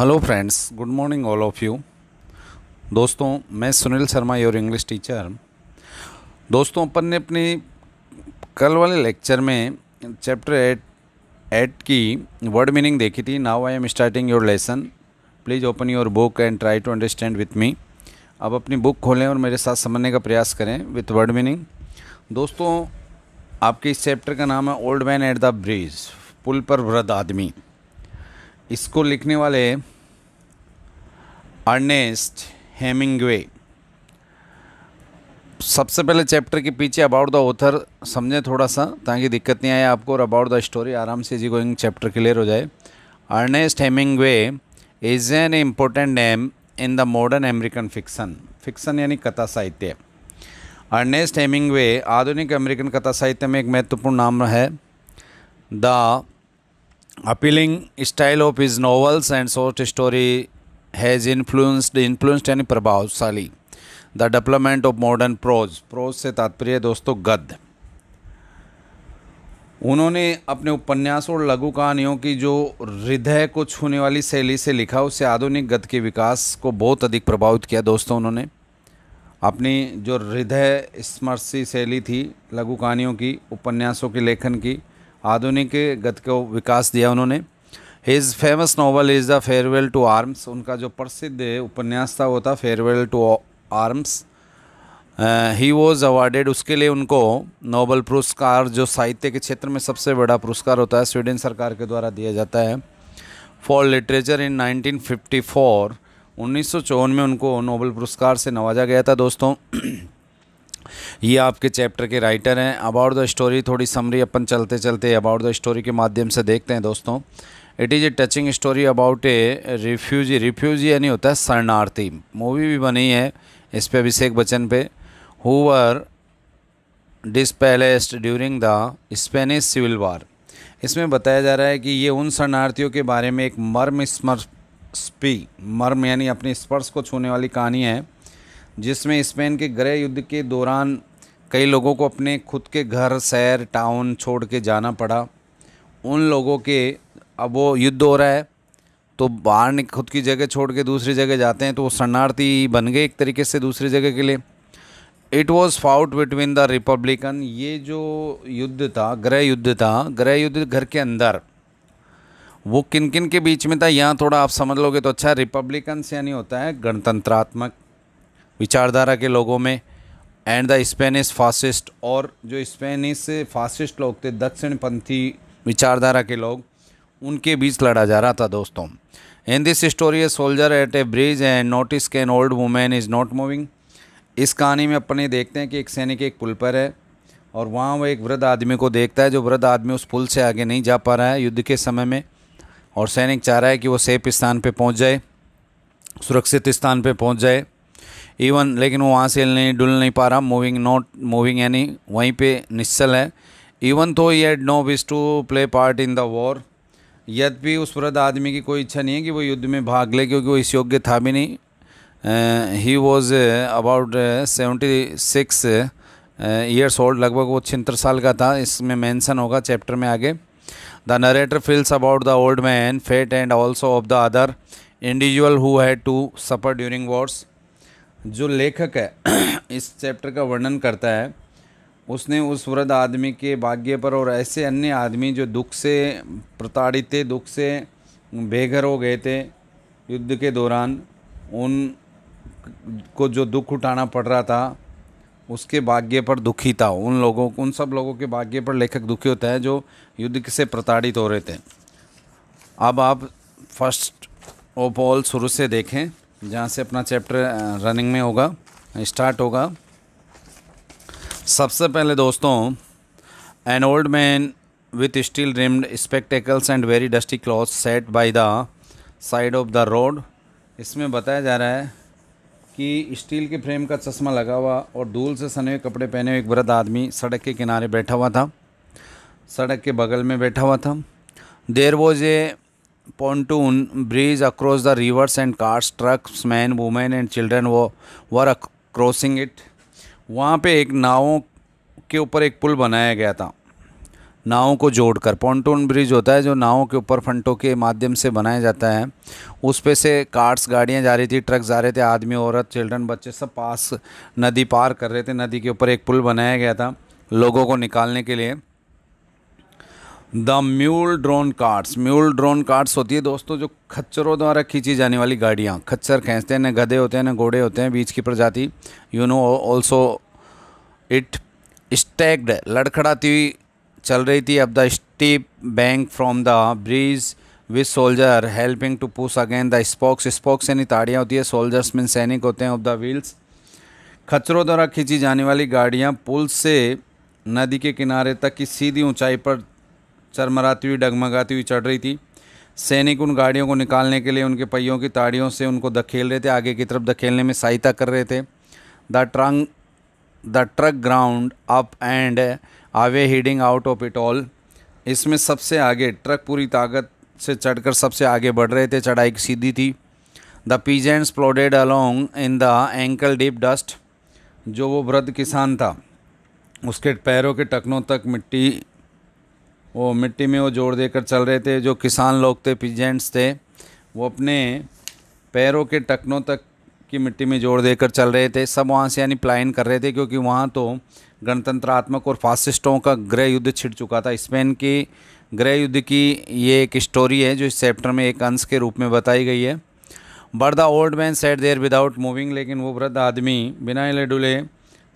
Hello friends good morning all of you दोस्तों मैं Sunil Sharma your English teacher दोस्तों अपन ने अपने कल वाले लेक्चर में चैप्टर एट एट की वर्ड मीनिंग देखी थी now I am starting your lesson please open your book and try to understand with me आप अपनी बुक खोलें और मेरे साथ समझने का प्रयास करें विथ वर्ड मीनिंग दोस्तों आपके इस चैप्टर का नाम है old man at the bridge पुल पर वृद्ध आदमी इसको लिखने वाले अर्नेस्ट हेमिंगवे सबसे पहले चैप्टर के पीछे अबाउट द ऑथर समझें थोड़ा सा ताकि दिक्कत नहीं आए आपको और अबाउट द स्टोरी आराम से जी गोइंग चैप्टर क्लियर हो जाए Ernest Hemingway is an important name in the modern American fiction fiction यानी कथा साहित्य अर्नेस्ट हेमिंगवे आधुनिक अमेरिकन कथा साहित्य में एक महत्वपूर्ण नाम है the appealing style of his novels and short story has influenced influenced यानी प्रभावशाली the development of modern prose prose से तात्पर्य दोस्तों गद्य उन्होंने अपने उपन्यासों और लघु कहानियों की जो हृदय को छूने वाली शैली से लिखा उससे आधुनिक गद्य के विकास को बहुत अधिक प्रभावित किया दोस्तों उन्होंने अपनी जो हृदय स्मर्शी शैली थी लघु कहानियों की उपन्यासों के लेखन की आधुनिक गत को विकास दिया उन्होंने his famous novel is the farewell to arms उनका जो प्रसिद्ध उपन्यास था वो था farewell to arms he was awarded उसके लिए उनको नोबल पुरस्कार जो साहित्य के क्षेत्र में सबसे बड़ा पुरस्कार होता है स्वीडन सरकार के द्वारा दिया जाता है फॉर लिटरेचर इन 1954 1954 में उनको नोबल पुरस्कार से नवाजा गया था दोस्तों ये आपके चैप्टर के राइटर हैं अबाउट द स्टोरी थोड़ी समरी अपन चलते चलते अबाउट द स्टोरी के माध्यम से देखते हैं दोस्तों it is a touching story about a refugee refugee यानी होता है शरणार्थी मूवी भी बनी है इस पर अभिषेक बच्चन पे who was displaced during the Spanish civil war इसमें बताया जा रहा है कि ये उन शरणार्थियों के बारे में एक मर्म स्मर्पी मर्म यानी अपने स्पर्श को छूने वाली कहानी है जिसमें स्पेन के गृह युद्ध के दौरान कई लोगों को अपने खुद के घर शहर टाउन छोड़ के जाना पड़ा उन लोगों के अब वो युद्ध हो रहा है तो बाहर खुद की जगह छोड़ के दूसरी जगह जाते हैं तो वो शरणार्थी बन गए एक तरीके से दूसरी जगह के लिए it was fought between the republican ये जो युद्ध था गृह युद्ध था गृह युद्ध घर के अंदर वो किन किन के बीच में था यहाँ थोड़ा आप समझ लोगे तो अच्छा रिपब्लिकन से यानी होता है गणतंत्रात्मक विचारधारा के लोगों में एंड द स्पेनिश फासिस्ट और जो स्पेनिश फासिस्ट लोग थे दक्षिणपंथी विचारधारा के लोग उनके बीच लड़ा जा रहा था दोस्तों in this story soldier at a bridge and notice can old women is not moving इस कहानी में अपने देखते हैं कि एक सैनिक एक पुल पर है और वहाँ वो एक वृद्ध आदमी को देखता है जो वृद्ध आदमी उस पुल से आगे नहीं जा पा रहा है युद्ध के समय में और सैनिक चाह रहा है कि वो सेफ स्थान पर पहुँच जाए सुरक्षित स्थान पर पहुँच जाए इवन लेकिन वो वहाँ से नहीं डुल नहीं पा रहा मूविंग नॉट मूविंग यानी वहीं पे निश्चल है इवन तो ये had no wish to play part in the war यद भी उस वृद्ध आदमी की कोई इच्छा नहीं है कि वो युद्ध में भाग ले क्योंकि वो इस योग्य था भी नहीं he was about seventy six years old लगभग वो छिहत्तर साल का था इसमें मैंसन होगा चैप्टर में आगे the narrator feels about the old man fate and also of the other individual who had to suffer during wars जो लेखक है इस चैप्टर का वर्णन करता है उसने उस वृद्ध आदमी के भाग्य पर और ऐसे अन्य आदमी जो दुख से प्रताड़ित थे दुख से बेघर हो गए थे युद्ध के दौरान उन को जो दुख उठाना पड़ रहा था उसके भाग्य पर दुखी था उन लोगों उन सब लोगों के भाग्य पर लेखक दुखी होता है जो युद्ध से प्रताड़ित हो रहे थे अब आप फर्स्ट ऑफ ऑल शुरू से देखें जहाँ से अपना चैप्टर रनिंग में होगा स्टार्ट होगा सबसे पहले दोस्तों an old man with steel rimmed spectacles and very dusty cloth sat by the side of the road इसमें बताया जा रहा है कि स्टील के फ्रेम का चश्मा लगा हुआ और धूल से सने हुए कपड़े पहने हुए एक वृद्ध आदमी सड़क के किनारे बैठा हुआ था सड़क के बगल में बैठा हुआ था there was a pontoon bridge across the rivers and cars trucks men women and children were crossing it वहाँ पे एक नावों के ऊपर एक पुल बनाया गया था नावों को जोड़कर पॉन्टून ब्रिज होता है जो नावों के ऊपर फंटों के माध्यम से बनाया जाता है उस पे से कार्स गाड़ियाँ जा रही थी ट्रक जा रहे थे आदमी औरत चिल्ड्रन बच्चे सब पास नदी पार कर रहे थे नदी के ऊपर एक पुल बनाया गया था लोगों को निकालने के लिए the mule drawn carts mule drawn carts होती है दोस्तों जो खच्चरों द्वारा खींची जाने वाली गाड़ियाँ खच्चर खींचते हैं न गधे होते हैं न घोड़े होते हैं बीच की प्रजाति you know also it staggered लड़खड़ाती हुई चल रही थी up the steep bank from the bridge with soldier helping to push against the spokes spokes यानी ताड़ियाँ होती है सोल्जर्स मीन सैनिक होते हैं ऑफ द व्हील्स खच्चरों द्वारा खींची जाने वाली गाड़ियाँ पुल से नदी के किनारे तक की सीधी ऊंचाई पर चरमराती हुई डगमगाती हुई चढ़ रही थी सैनिक उन गाड़ियों को निकालने के लिए उनके पहियों की ताड़ियों से उनको धकेल रहे थे आगे की तरफ धकेलने में सहायता कर रहे थे the trunk the truck ground up and away heading out of it all इसमें सबसे आगे ट्रक पूरी ताकत से चढ़कर सबसे आगे बढ़ रहे थे चढ़ाई की सीधी थी the peasants plodded along in the ankle deep dust जो वो वृद्ध किसान था उसके पैरों के टकनों तक मिट्टी वो मिट्टी में वो जोड़ देकर चल रहे थे जो किसान लोग थे पीजेंट्स थे वो अपने पैरों के टखनों तक की मिट्टी में जोड़ देकर चल रहे थे सब वहाँ से यानी प्लान कर रहे थे क्योंकि वहाँ तो गणतंत्रात्मक और फासिस्टों का गृह युद्ध छिड़ चुका था स्पेन की गृह युद्ध की ये एक स्टोरी है जो इस चैप्टर में एक अंश के रूप में बताई गई है but the old man sat there without moving लेकिन वो वृद्ध आदमी बिना हिले डुले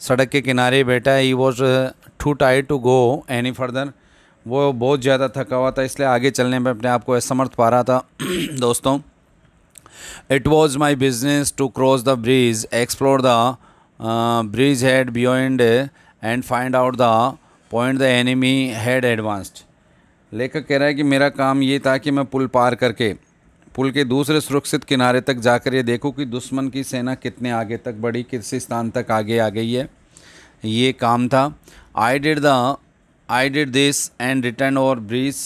सड़क के किनारे बैठा है ही वॉज टू टाई टू गो एनी फर्दर वो बहुत ज़्यादा थका हुआ था इसलिए आगे चलने में अपने आप को असमर्थ पा रहा था दोस्तों it was my business to cross the bridge explore the bridgehead beyond and find out the point the enemy had advanced लेखक कह रहा है कि मेरा काम ये था कि मैं पुल पार करके पुल के दूसरे सुरक्षित किनारे तक जाकर ये देखूं कि दुश्मन की सेना कितने आगे तक बढ़ी किस स्थान तक आगे आ गई है ये काम था I did the I did this and return over bridge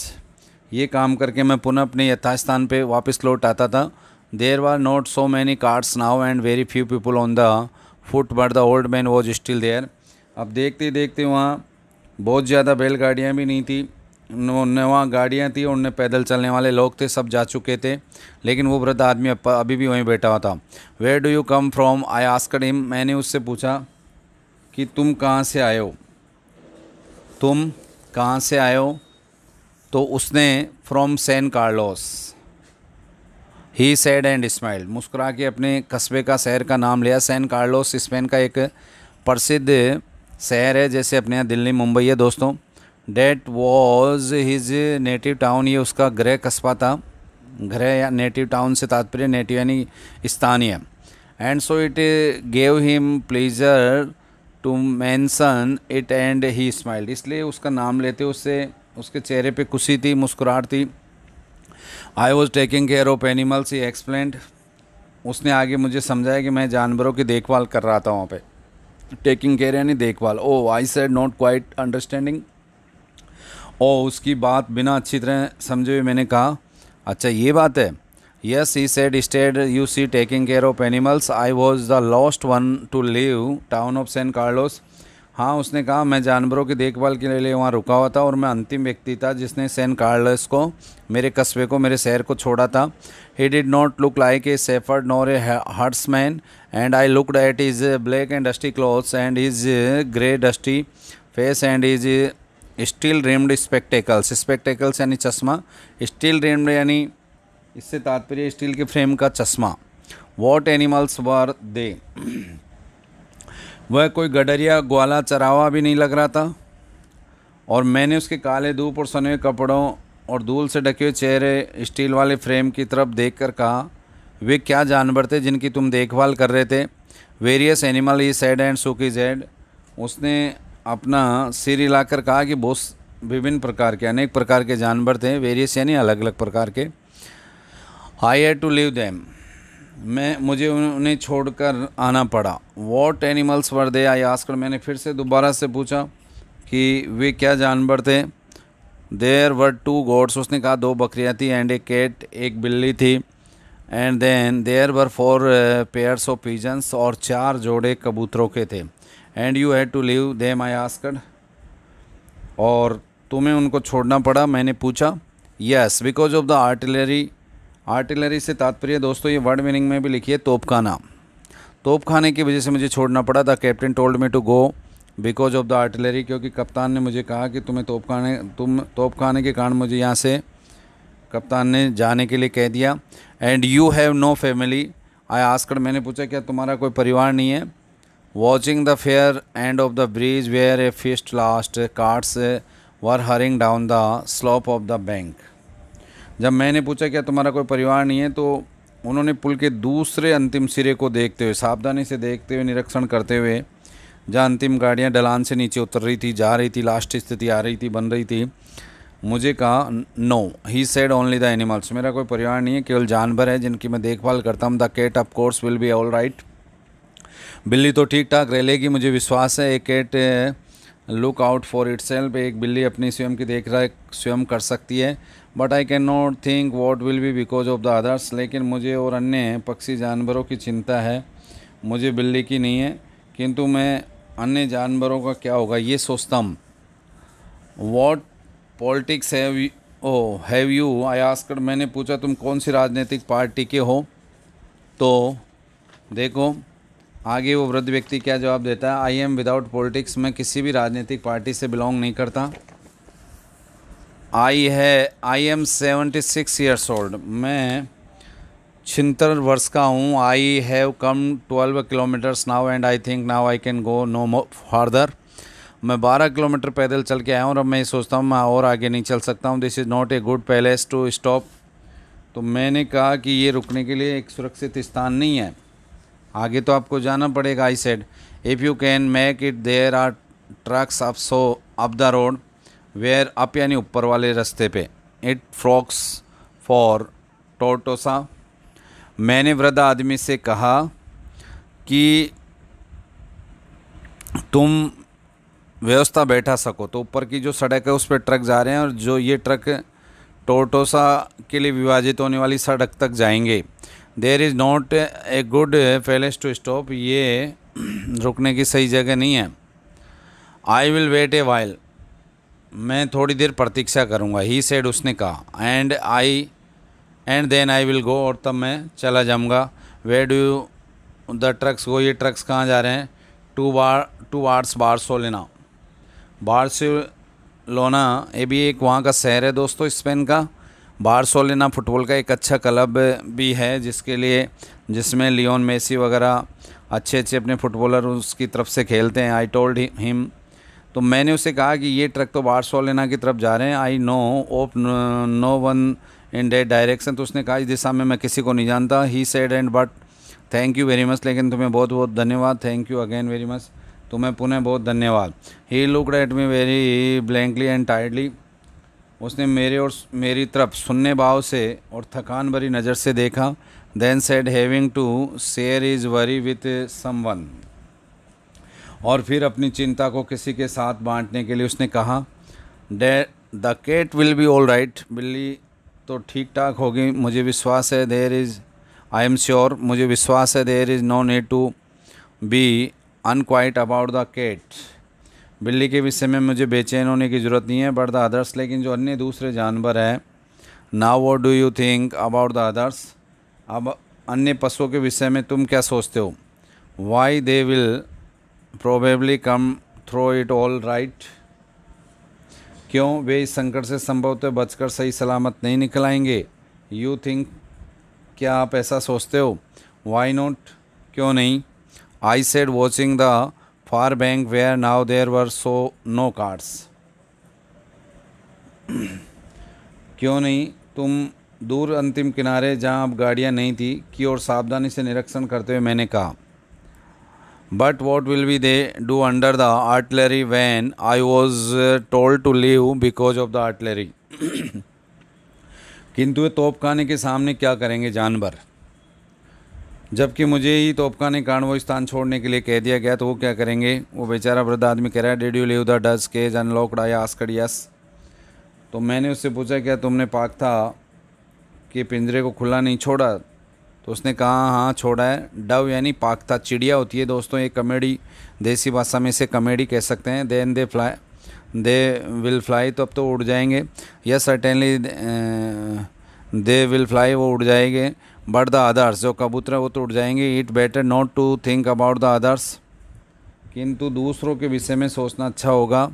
ये काम करके मैं पुनः अपने यथास्थान पे वापस लौट आता था there were not so many carts now and very few people on the foot but the old man was still there अब देखते देखते वहाँ बहुत ज़्यादा बैलगाड़ियाँ भी नहीं थी न वहाँ गाड़ियाँ थी उनने पैदल चलने वाले लोग थे सब जा चुके थे लेकिन वो वृद्ध आदमी अभी भी वहीं बैठा हुआ था where do you come from I asked him मैंने उससे पूछा कि तुम कहाँ से आए हो तुम कहाँ से आए हो तो उसने from San Carlos he said and smiled मुस्कुरा के अपने कस्बे का शहर का नाम लिया सैन कार्लोस स्पेन का एक प्रसिद्ध शहर है जैसे अपने यहाँ दिल्ली मुंबई है दोस्तों that was his native town ये उसका गृह कस्बा था गृह या नेटिव टाउन से तात्पर्य नेटिव यानी स्थानीय and so it gave him pleasure to mention it and he smiled इसलिए उसका नाम लेते उससे उसके चेहरे पे खुशी थी मुस्कुराहट थी I was taking care of animals he explained उसने आगे मुझे समझाया कि मैं जानवरों की देखभाल कर रहा था वहाँ पे टेकिंग केयर यानी देखभाल oh I said not quite understanding oh उसकी बात बिना अच्छी तरह समझे हुए मैंने कहा अच्छा ये बात है Yes, he said, instead, you see, taking care of animals. I was the last one to leave town of San Carlos. हाँ उसने कहा मैं जानवरों की देखभाल के लिए वहाँ रुका हुआ था और मैं अंतिम व्यक्ति था जिसने सैन कार्लस को मेरे कस्बे को मेरे शहर को छोड़ा था he did not look like a shepherd nor a herdsman and I looked at his black and dusty clothes and his grey dusty face and his steel rimmed spectacles spectacles यानी चश्मा स्टील रिम्ड यानी इससे तात्पर्य steel के frame का चश्मा what animals were दे वह कोई गडरिया ग्वाला चरावा भी नहीं लग रहा था और मैंने उसके काले धूप और सने कपड़ों और धूल से ढके हुए चेहरे स्टील वाले फ्रेम की तरफ देखकर कहा वे क्या जानवर थे जिनकी तुम देखभाल कर रहे थे various animal he said and shook his head उसने अपना सिर हिलाकर कहा कि बहुत विभिन्न प्रकार के अनेक प्रकार के जानवर थे वेरियस यानी अलग अलग प्रकार के I had to leave them मैं मुझे उन्हें छोड़कर आना पड़ा what animals were they I asked मैंने फिर से दोबारा से पूछा कि वे क्या जानवर थे देयर वर टू गोड्स उसने कहा दो बकरियाँ थी एंड ए केट एक बिल्ली थी and then there were four pairs of pigeons और चार जोड़े कबूतरों के थे and you had to leave them I asked और तुम्हें उनको छोड़ना पड़ा मैंने पूछा yes because of the artillery artillery से तात्पर्य दोस्तों ये वर्ड मीनिंग में भी लिखिए तोपखाना तोपखाने की वजह से मुझे छोड़ना पड़ा था captain told me to go because of the artillery क्योंकि कप्तान ने मुझे कहा कि तुम्हें तोपखाने तुम तोपखाने के कारण मुझे यहाँ से कप्तान ने जाने के लिए कह दिया and you have no family I asked मैंने पूछा क्या तुम्हारा कोई परिवार नहीं है watching the far end of the bridge where a फिस्ट last carts were hurrying down the slope of the bank जब मैंने पूछा क्या तुम्हारा कोई परिवार नहीं है तो उन्होंने पुल के दूसरे अंतिम सिरे को देखते हुए सावधानी से देखते हुए निरीक्षण करते हुए जहाँ अंतिम गाड़ियाँ ढलान से नीचे उतर रही थी जा रही थी लास्ट स्थिति आ रही थी बन रही थी मुझे कहा no he said only the animals मेरा कोई परिवार नहीं है केवल जानवर है जिनकी मैं देखभाल करता हूँ the cat of course will be all right बिल्ली तो ठीक ठाक रह लेगी मुझे विश्वास है एक cat look out for itself एक बिल्ली अपनी स्वयं की देख रेख स्वयं कर सकती है but I can not think what will be because of the others लेकिन मुझे और अन्य पक्षी जानवरों की चिंता है मुझे बिल्ली की नहीं है किंतु मैं अन्य जानवरों का क्या होगा ये सोचता हूँ what politics have oh have you I asked मैंने पूछा तुम कौन सी राजनीतिक पार्टी के हो तो देखो आगे वो वृद्ध व्यक्ति क्या जवाब देता है आई एम विदाउट पॉलिटिक्स मैं किसी भी राजनीतिक पार्टी से बिलोंग नहीं करता आई है I am seventy six years old मैं छिहत्तर वर्ष का हूँ I have come twelve kilometres now and I think now I can go no more farther मैं बारह किलोमीटर पैदल चल के आया हूँ और अब मैं सोचता हूँ मैं और आगे नहीं चल सकता हूँ this is not a good place to stop तो मैंने कहा कि ये रुकने के लिए एक सुरक्षित स्थान नहीं है आगे तो आपको जाना पड़ेगा I said if you can make it there are trucks up so up the road where up यानी ऊपर वाले रास्ते पे इट फ्रॉक्स फॉर टोटोसा मैंने वृद्ध आदमी से कहा कि तुम व्यवस्था बैठा सको तो ऊपर की जो सड़क है उस पर ट्रक जा रहे हैं और जो ये ट्रक टोटोसा के लिए विभाजित होने वाली सड़क तक जाएंगे there is not a good place to stop ये रुकने की सही जगह नहीं है I will wait a while मैं थोड़ी देर प्रतीक्षा करूँगा ही सेड उसने कहा and I and then I will go और तब मैं चला जाऊँगा where do you the trucks go ये ट्रक्स कहाँ जा रहे हैं to bar towards Barcelona Barcelona ये भी एक वहाँ का शहर है दोस्तों स्पेन का बार्सोलेना फुटबॉल का एक अच्छा क्लब भी है जिसके लिए जिसमें लियोन मेसी वगैरह अच्छे अच्छे अपने फुटबॉलर उसकी तरफ से खेलते हैं आई टोल्ड हिम तो मैंने उससे कहा कि ये ट्रक तो बाहर सोलेना की तरफ जा रहे हैं I know of no one in that direction तो उसने कहा इस दिशा में मैं किसी को नहीं जानता he said and but thank you very much लेकिन तुम्हें बहुत बहुत धन्यवाद thank you again very much तुम्हें पुनः बहुत धन्यवाद he look at me very blankly and tiredly उसने मेरे और मेरी तरफ सुनने भाव से और थकान भरी नज़र से देखा then said having to share his worry with one और फिर अपनी चिंता को किसी के साथ बांटने के लिए उसने कहा the the cat will be all right बिल्ली तो ठीक ठाक होगी मुझे विश्वास है there is I am sure मुझे विश्वास है there is no need to be unquiet about the cat बिल्ली के विषय में मुझे बेचैन होने की ज़रूरत नहीं है बट द अदर्स लेकिन जो अन्य दूसरे जानवर हैं now what do you think about the others अब अन्य पशुओं के विषय में तुम क्या सोचते हो why they will probably come through it all right क्यों वे इस संकट से संभवतः बचकर सही सलामत नहीं निकल आएंगे यू थिंक क्या आप ऐसा सोचते हो वाई नॉट क्यों नहीं I said watching the far bank where now there were so no carts क्यों नहीं तुम दूर अंतिम किनारे जहां अब गाड़ियां नहीं थी की ओर सावधानी से निरीक्षण करते हुए मैंने कहा But what will be they do under the artillery when I was uh, told to leave because of the artillery? किंतु ये तोपखाने के सामने क्या करेंगे जानवर जबकि मुझे ही तोपखाने कारण वो स्थान छोड़ने के लिए कह दिया गया तो वो क्या करेंगे वो बेचारा वृद्ध आदमी कह रहा है did you leave the dove cage unlocked I asked yes तो मैंने उससे पूछा क्या तुमने पाक था कि पिंजरे को खुला नहीं छोड़ा तो उसने कहा हाँ छोड़ा है डव यानी पाकता चिड़िया होती है दोस्तों ये कमेडी देसी भाषा में इसे कमेडी कह सकते हैं then they fly they will fly तो अब तो उड़ जाएंगे या सर्टेनली दे विल फ्लाई वो उड़ जाएंगे बट द अदर्स जो कबूतर है वो तो उड़ जाएंगे it better not to think about the others किंतु दूसरों के विषय में सोचना अच्छा होगा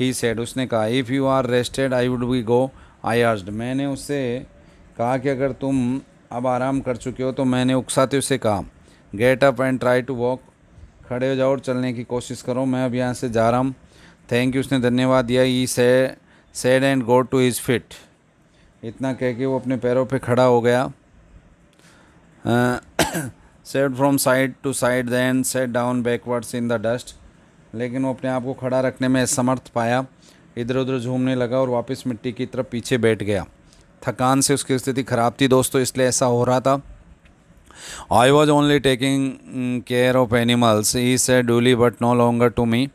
ही सेड उसने कहा if you are rested I would be go I urged मैंने उससे कहा कि अगर तुम अब आराम कर चुके हो तो मैंने उकसाते उसे कहा get up and try to walk खड़े हो जाओ और चलने की कोशिश करो मैं अब यहाँ से जा रहा हूँ थैंक यू उसने धन्यवाद दिया he said said and got to his feet इतना कह के वो अपने पैरों पे खड़ा हो गया said from side to side then sat down backwards in the dust लेकिन वो अपने आप को खड़ा रखने में असमर्थ पाया इधर उधर झूमने लगा और वापस मिट्टी की तरफ पीछे बैठ गया थकान से उसकी स्थिति ख़राब थी दोस्तों इसलिए ऐसा हो रहा था I was only taking care of animals he said dully but no longer to me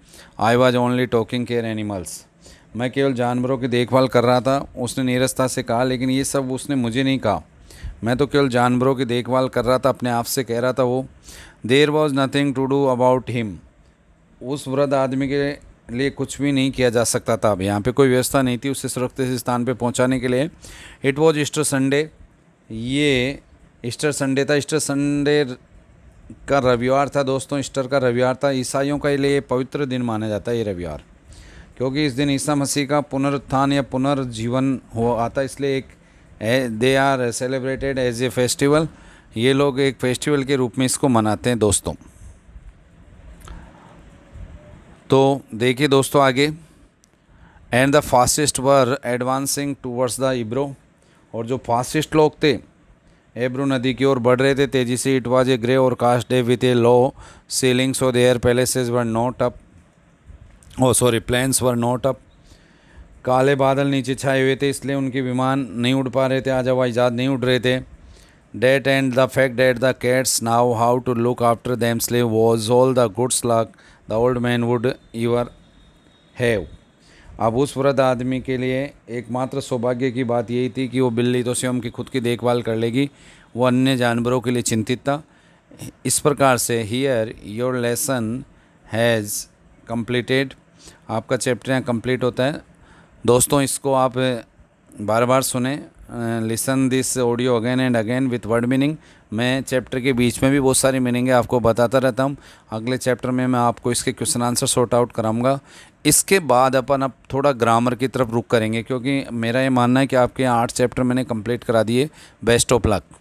I was only taking care animals मैं केवल जानवरों की देखभाल कर रहा था उसने नीरसता से कहा लेकिन ये सब उसने मुझे नहीं कहा मैं तो केवल जानवरों की देखभाल कर रहा था अपने आप से कह रहा था वो there was nothing to do about him उस वृद्ध आदमी के लिए कुछ भी नहीं किया जा सकता था अब यहाँ पे कोई व्यवस्था नहीं थी उसे सुरक्षित स्थान पे पहुँचाने के लिए इट वॉज ईस्टर संडे ये ईस्टर संडे था ईस्टर संडे का रविवार था दोस्तों ईस्टर का रविवार था ईसाइयों का लिए पवित्र दिन माना जाता है ये रविवार क्योंकि इस दिन ईसा मसीह का पुनरुत्थान या पुनर्जीवन हो आता इसलिए एक they are celebrated as a festival ये लोग एक फेस्टिवल के रूप में इसको मनाते हैं दोस्तों तो देखिए दोस्तों आगे and the fastest were advancing towards the Ebro और जो फास्टेस्ट लोग थे एब्रो नदी की ओर बढ़ रहे थे तेजी से it was a grey overcast day with a low ceilings so their palaces were not up oh sorry planes were not up काले बादल नीचे छाए हुए थे इसलिए उनके विमान नहीं उड़ पा रहे थे आज हवाई जहाज नहीं उड़ रहे थे that and the fact that the cats know how to look after themselves was all the good luck the old man would ever have अब उस वृद्ध आदमी के लिए एकमात्र सौभाग्य की बात यही थी कि वो बिल्ली तो स्वयं की खुद की देखभाल कर लेगी वो अन्य जानवरों के लिए चिंतित था इस प्रकार से here your lesson has completed आपका चैप्टर यहाँ कम्प्लीट होता है दोस्तों इसको आप बार बार सुने listen this audio again and again with word meaning मैं चैप्टर के बीच में भी बहुत सारी मीनिंग है आपको बताता रहता हूँ अगले चैप्टर में मैं आपको इसके क्वेश्चन आंसर सॉर्ट आउट कराऊंगा इसके बाद अपन अब थोड़ा ग्रामर की तरफ रुक करेंगे क्योंकि मेरा ये मानना है कि आपके आठ चैप्टर मैंने कंप्लीट करा दिए बेस्ट ऑफ लक